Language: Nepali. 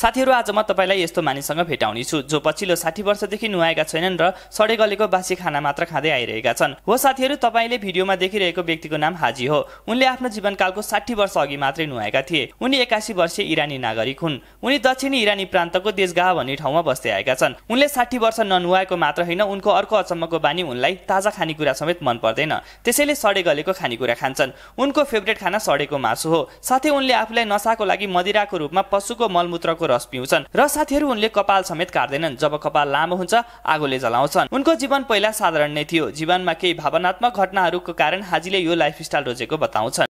साथीहरू आज म तपाईँलाई यस्तो मानिससँग भेटाउनेछु जो पछिल्लो साठी वर्षदेखि नुहाएका छैनन् र सडे गलेको बासी खाना मात्र खाँदै आइरहेका छन् हो साथीहरू तपाईँले भिडियोमा देखिरहेको व्यक्तिको नाम हाजी हो उनले आफ्नो जीवनकालको साठी वर्ष अघि मात्रै नुहाएका थिए उनी एक्कासी वर्षीय इरानी नागरिक हुन् उनी दक्षिणी इरानी प्रान्तको देशगाह भन्ने ठाउँमा बस्दै आएका छन् उनले साठी वर्ष ननुहाएको मात्र होइन उनको अर्को अचम्मको बानी उनलाई ताजा खानेकुरा समेत मन पर्दैन त्यसैले सडे गलेको खानेकुरा खान्छन् उनको फेभरेट खाना सडेको मासु हो साथै उनले आफूलाई नसाको लागि मदिराको रूपमा पशुको मलमूत्रको रस पिउँछन् र साथीहरू उनले कपाल समेत काट्दैनन् जब कपाल लामो हुन्छ आगोले जलाउँछन् उनको जीवन पहिला साधारण नै थियो जीवनमा केही भावनात्मक घटनाहरूको कारण हाजीले यो लाइफस्टाइल रोजेको बताउँछन्